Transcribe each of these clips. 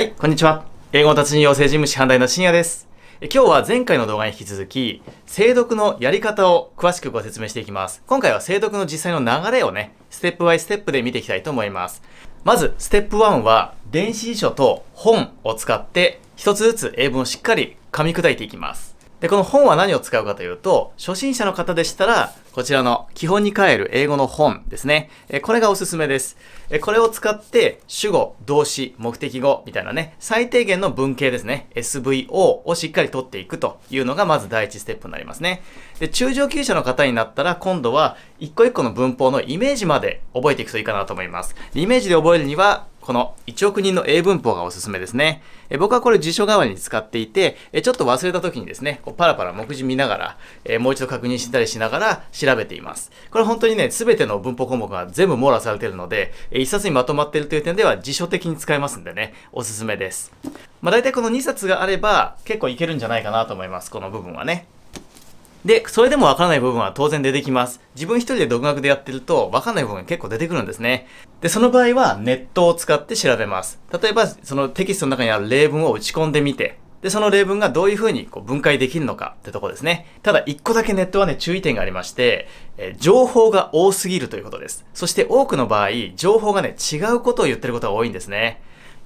はい、こんにちは。英語の達人養成事務所判断の深夜です。今日は前回の動画に引き続き、精読のやり方を詳しくご説明していきます。今回は精読の実際の流れをね、ステップバイステップで見ていきたいと思います。まず、ステップ1は、電子辞書と本を使って、一つずつ英文をしっかり噛み砕いていきます。で、この本は何を使うかというと、初心者の方でしたら、こちらの基本に変える英語の本ですね。えこれがおすすめです。えこれを使って、主語、動詞、目的語みたいなね、最低限の文型ですね。SVO をしっかり取っていくというのがまず第一ステップになりますね。で、中上級者の方になったら、今度は一個一個の文法のイメージまで覚えていくといいかなと思います。イメージで覚えるには、この1億人の英文法がおすすめですね。え僕はこれ辞書代わりに使っていて、えちょっと忘れた時にですね、こうパラパラ目次見ながら、えもう一度確認したりしながら調べています。これ本当にね、すべての文法項目が全部網羅されているので、え1冊にまとまっているという点では辞書的に使えますんでね、おすすめです。まあ大体この2冊があれば結構いけるんじゃないかなと思います、この部分はね。で、それでもわからない部分は当然出てきます。自分一人で独学でやってると、わかんない部分が結構出てくるんですね。で、その場合はネットを使って調べます。例えば、そのテキストの中にある例文を打ち込んでみて、で、その例文がどういうふうにこう分解できるのかってとこですね。ただ、一個だけネットはね、注意点がありまして、え情報が多すぎるということです。そして多くの場合、情報がね、違うことを言ってることが多いんですね。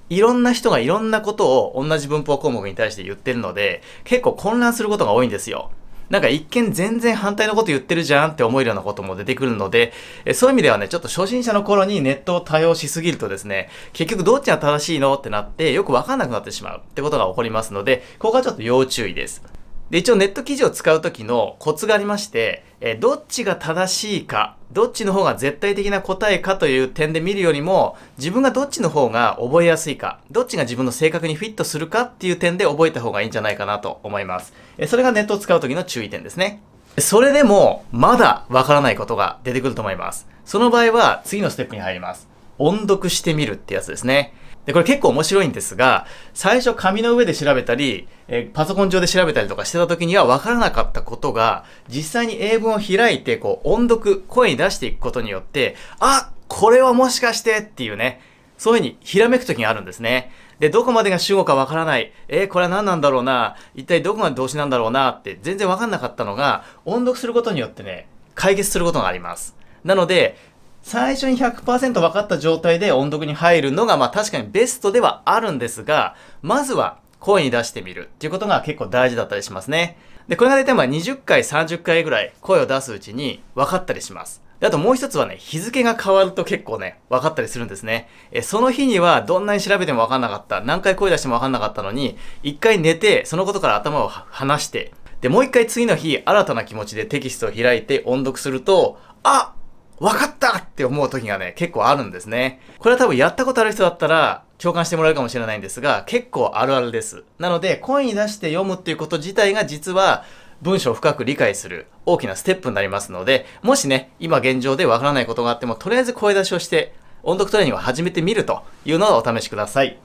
いろんな人がいろんなことを同じ文法項目に対して言ってるので、結構混乱することが多いんですよ。なんか一見全然反対のこと言ってるじゃんって思えるようなことも出てくるので、えそういう意味ではね、ちょっと初心者の頃にネットを多用しすぎるとですね、結局どっちが正しいのってなって、よくわかんなくなってしまうってことが起こりますので、ここはちょっと要注意です。で、一応ネット記事を使う時のコツがありまして、えどっちが正しいか、どっちの方が絶対的な答えかという点で見るよりも、自分がどっちの方が覚えやすいか、どっちが自分の性格にフィットするかっていう点で覚えた方がいいんじゃないかなと思います。えそれがネットを使う時の注意点ですね。それでも、まだわからないことが出てくると思います。その場合は、次のステップに入ります。音読してみるってやつですね。で、これ結構面白いんですが、最初紙の上で調べたり、えー、パソコン上で調べたりとかしてた時には分からなかったことが、実際に英文を開いて、こう、音読、声に出していくことによって、あこれはもしかしてっていうね、そういうふうにひらめく時があるんですね。で、どこまでが主語かわからない。えー、これは何なんだろうな。一体どこまで動詞なんだろうなって全然わかんなかったのが、音読することによってね、解決することがあります。なので、最初に100%分かった状態で音読に入るのが、まあ確かにベストではあるんですが、まずは声に出してみるっていうことが結構大事だったりしますね。で、これが大体まあ20回、30回ぐらい声を出すうちに分かったりします。であともう一つはね、日付が変わると結構ね、分かったりするんですね。え、その日にはどんなに調べても分かんなかった、何回声出しても分かんなかったのに、一回寝て、そのことから頭を離して、で、もう一回次の日、新たな気持ちでテキストを開いて音読すると、あ分かったって思う時がね、結構あるんですね。これは多分やったことある人だったら、共感してもらえるかもしれないんですが、結構あるあるです。なので、声に出して読むっていうこと自体が実は、文章を深く理解する大きなステップになりますので、もしね、今現状でわからないことがあっても、とりあえず声出しをして、音読トレーニングを始めてみるというのをお試しください。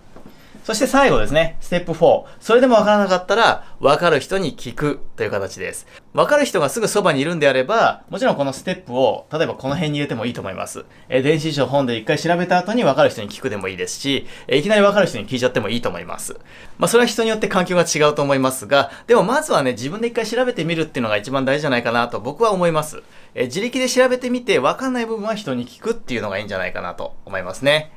そして最後ですね、ステップ4。それでもわからなかったら、わかる人に聞くという形です。わかる人がすぐそばにいるんであれば、もちろんこのステップを、例えばこの辺に入れてもいいと思います。え電子書本で一回調べた後にわかる人に聞くでもいいですし、えいきなりわかる人に聞いちゃってもいいと思います。まあ、それは人によって環境が違うと思いますが、でもまずはね、自分で一回調べてみるっていうのが一番大事じゃないかなと僕は思います。え自力で調べてみて、わかんない部分は人に聞くっていうのがいいんじゃないかなと思いますね。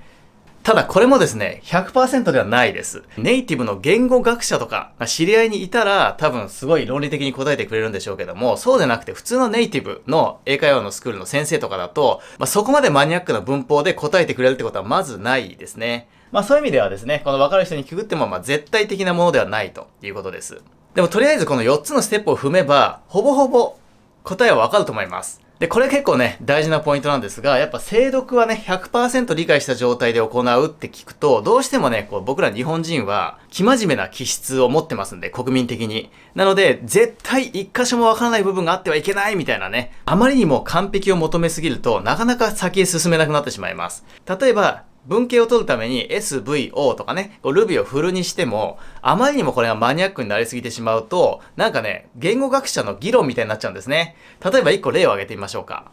ただこれもですね、100%ではないです。ネイティブの言語学者とか、知り合いにいたら多分すごい論理的に答えてくれるんでしょうけども、そうでなくて普通のネイティブの英会話のスクールの先生とかだと、まあ、そこまでマニアックな文法で答えてくれるってことはまずないですね。まあそういう意味ではですね、この分かる人に聞くってもまあ絶対的なものではないということです。でもとりあえずこの4つのステップを踏めば、ほぼほぼ答えはわかると思います。で、これ結構ね、大事なポイントなんですが、やっぱ精読はね、100%理解した状態で行うって聞くと、どうしてもね、こう僕ら日本人は、生真面目な気質を持ってますんで、国民的に。なので、絶対一箇所もわからない部分があってはいけないみたいなね、あまりにも完璧を求めすぎると、なかなか先へ進めなくなってしまいます。例えば、文系を取るために SVO とかね、Ruby をフルにしても、あまりにもこれがマニアックになりすぎてしまうと、なんかね、言語学者の議論みたいになっちゃうんですね。例えば一個例を挙げてみましょうか。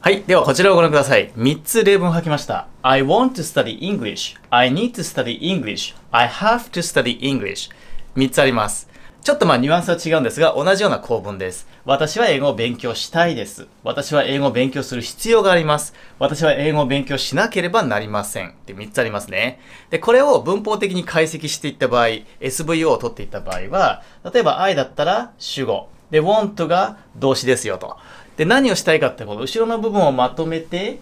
はい。ではこちらをご覧ください。3つ例文を書きました。I want to study English.I need to study English.I have to study English. 3つあります。ちょっとまあニュアンスは違うんですが、同じような構文です。私は英語を勉強したいです。私は英語を勉強する必要があります。私は英語を勉強しなければなりません。って3つありますね。で、これを文法的に解析していった場合、SVO を取っていった場合は、例えば I だったら主語。で、want が動詞ですよと。で、何をしたいかってこと、後ろの部分をまとめて、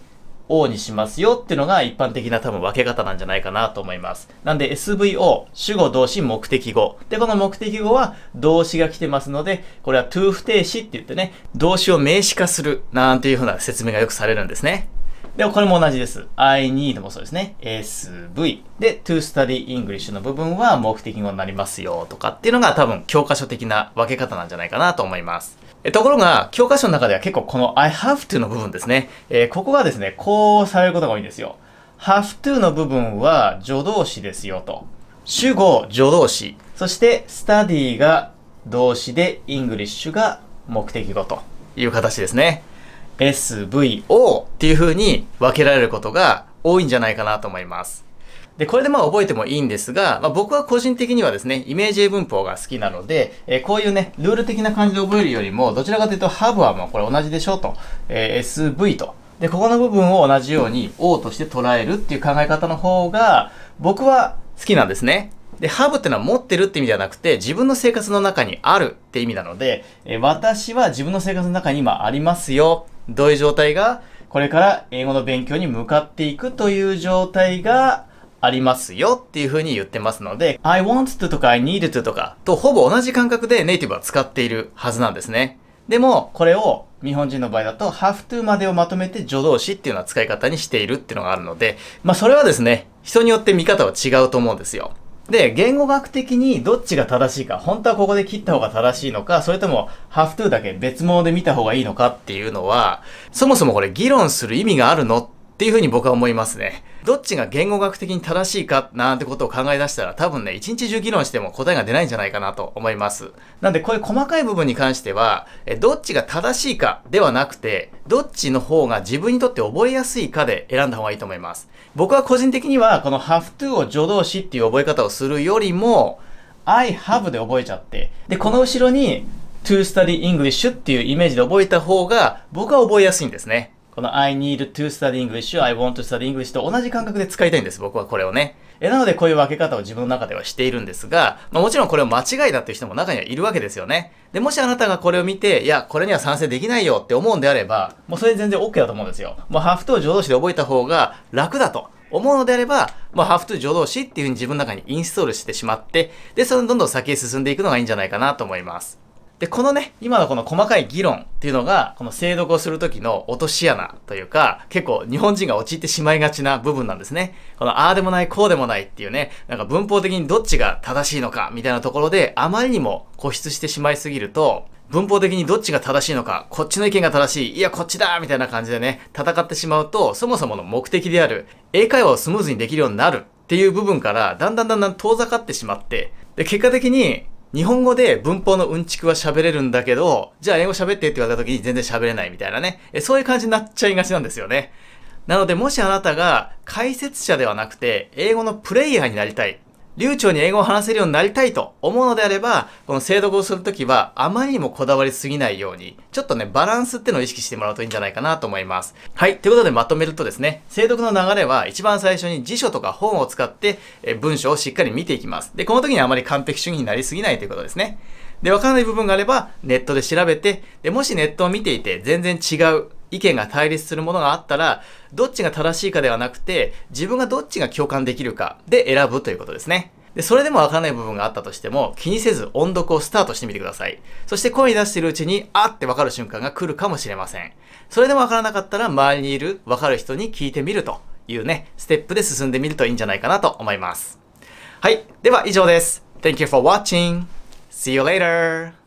O にしますよっていうのが一般的な多分分け方なんじゃないかなと思います。なんで SVO、主語、動詞、目的語。で、この目的語は動詞が来てますので、これは to 不定詞って言ってね、動詞を名詞化するなんていうふうな説明がよくされるんですね。で、もこれも同じです。I need もそうですね。SV。で、to study English の部分は目的語になりますよとかっていうのが多分教科書的な分け方なんじゃないかなと思います。ところが、教科書の中では結構この I have to の部分ですね。えー、ここがですね、こうされることが多いんですよ。have to の部分は助動詞ですよと。主語、助動詞。そして、study が動詞で、English が目的語という形ですね。SVO っていう風に分けられることが多いんじゃないかなと思います。で、これでまあ覚えてもいいんですが、まあ、僕は個人的にはですね、イメージ文法が好きなので、えー、こういうね、ルール的な感じで覚えるよりも、どちらかというとハブはもうこれ同じでしょと、えー、SV と。で、ここの部分を同じように O として捉えるっていう考え方の方が、僕は好きなんですね。で、ハブってのは持ってるって意味ではなくて、自分の生活の中にあるって意味なので、えー、私は自分の生活の中に今ありますよ。どういう状態が、これから英語の勉強に向かっていくという状態がありますよっていう風に言ってますので、I want to とか I need to とかとほぼ同じ感覚でネイティブは使っているはずなんですね。でも、これを日本人の場合だと have to までをまとめて助動詞っていうのは使い方にしているっていうのがあるので、まあそれはですね、人によって見方は違うと思うんですよ。で、言語学的にどっちが正しいか、本当はここで切った方が正しいのか、それとも have to だけ別物で見た方がいいのかっていうのは、そもそもこれ議論する意味があるのっていうふうに僕は思いますね。どっちが言語学的に正しいかなんてことを考え出したら多分ね、一日中議論しても答えが出ないんじゃないかなと思います。なんでこういう細かい部分に関しては、えどっちが正しいかではなくて、どっちの方が自分にとって覚えやすいかで選んだ方がいいと思います。僕は個人的にはこの have to を助動詞っていう覚え方をするよりも、I have で覚えちゃって、で、この後ろに to study English っていうイメージで覚えた方が僕は覚えやすいんですね。この I need to study English, I want to study English と同じ感覚で使いたいんです、僕はこれをね。え、なのでこういう分け方を自分の中ではしているんですが、まあ、もちろんこれを間違いだっていう人も中にはいるわけですよね。で、もしあなたがこれを見て、いや、これには賛成できないよって思うんであれば、もうそれ全然 OK だと思うんですよ。もうハフトを助動詞で覚えた方が楽だと。思うのであれば、もうハーフト助動詞っていうふうに自分の中にインストールしてしまって、で、そのどんどん先へ進んでいくのがいいんじゃないかなと思います。で、このね、今のこの細かい議論っていうのが、この精読をする時の落とし穴というか、結構日本人が陥ってしまいがちな部分なんですね。このああでもない、こうでもないっていうね、なんか文法的にどっちが正しいのかみたいなところで、あまりにも固執してしまいすぎると、文法的にどっちが正しいのか、こっちの意見が正しい、いや、こっちだみたいな感じでね、戦ってしまうと、そもそもの目的である、英会話をスムーズにできるようになるっていう部分から、だんだんだんだん遠ざかってしまって、で、結果的に、日本語で文法のうんちくは喋れるんだけど、じゃあ英語喋ってって言われた時に全然喋れないみたいなね。そういう感じになっちゃいがちなんですよね。なのでもしあなたが解説者ではなくて英語のプレイヤーになりたい流暢に英語を話せるようになりたいと思うのであれば、この精読をするときは、あまりにもこだわりすぎないように、ちょっとね、バランスってのを意識してもらうといいんじゃないかなと思います。はい。ということでまとめるとですね、精読の流れは一番最初に辞書とか本を使って、え文章をしっかり見ていきます。で、この時にあまり完璧主義になりすぎないということですね。で、わからない部分があれば、ネットで調べて、で、もしネットを見ていて全然違う意見が対立するものがあったら、どっちが正しいかではなくて、自分がどっちが共感できるかで選ぶということですね。で、それでもわからない部分があったとしても、気にせず音読をスタートしてみてください。そして声に出しているうちに、あってわかる瞬間が来るかもしれません。それでもわからなかったら、周りにいるわかる人に聞いてみるというね、ステップで進んでみるといいんじゃないかなと思います。はい。では以上です。Thank you for watching. See you later.